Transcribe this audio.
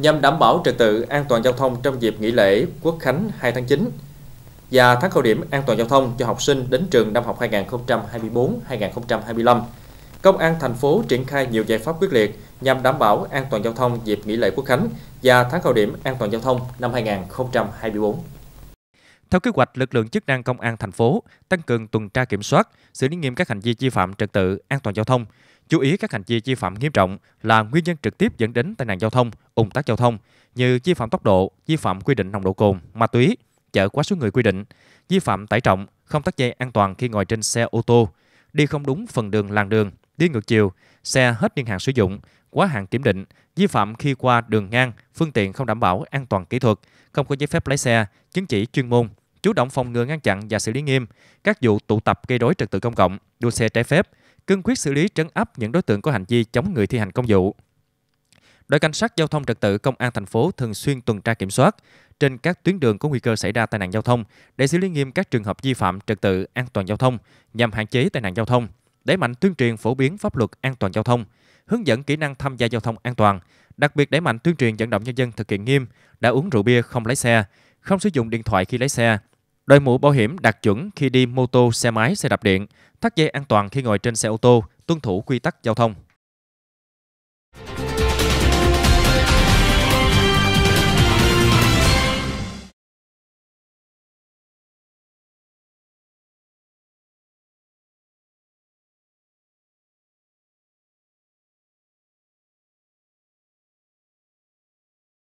nhằm đảm bảo trật tự an toàn giao thông trong dịp nghỉ lễ Quốc khánh 2 tháng 9 và tháng cao điểm an toàn giao thông cho học sinh đến trường năm học 2024-2025. Công an thành phố triển khai nhiều giải pháp quyết liệt nhằm đảm bảo an toàn giao thông dịp nghỉ lễ Quốc khánh và tháng cao điểm an toàn giao thông năm 2024. Theo kế hoạch, lực lượng chức năng công an thành phố tăng cường tuần tra kiểm soát, xử lý nghiêm các hành vi vi phạm trật tự an toàn giao thông, Chú ý các hành vi vi phạm nghiêm trọng là nguyên nhân trực tiếp dẫn đến tai nạn giao thông, ủng tắc giao thông như vi phạm tốc độ, vi phạm quy định nồng độ cồn, ma túy, chở quá số người quy định, vi phạm tải trọng, không tắt dây an toàn khi ngồi trên xe ô tô, đi không đúng phần đường làn đường, đi ngược chiều, xe hết niên hạn sử dụng, quá hạn kiểm định, vi phạm khi qua đường ngang, phương tiện không đảm bảo an toàn kỹ thuật, không có giấy phép lái xe, chứng chỉ chuyên môn, chủ động phòng ngừa ngăn chặn và xử lý nghiêm các vụ tụ tập gây rối trật tự công cộng, đua xe trái phép, cương quyết xử lý trấn áp những đối tượng có hành vi chống người thi hành công vụ. Đội cảnh sát giao thông trật tự công an thành phố thường xuyên tuần tra kiểm soát trên các tuyến đường có nguy cơ xảy ra tai nạn giao thông để xử lý nghiêm các trường hợp vi phạm trật tự an toàn giao thông nhằm hạn chế tai nạn giao thông, đẩy mạnh tuyên truyền phổ biến pháp luật an toàn giao thông, hướng dẫn kỹ năng tham gia giao thông an toàn, đặc biệt đẩy mạnh tuyên truyền vận động nhân dân thực hiện nghiêm đã uống rượu bia không lái xe, không sử dụng điện thoại khi lái xe, đội mũ bảo hiểm đạt chuẩn khi đi mô tô, xe máy, xe đạp điện, thắt dây an toàn khi ngồi trên xe ô tô, tuân thủ quy tắc giao thông.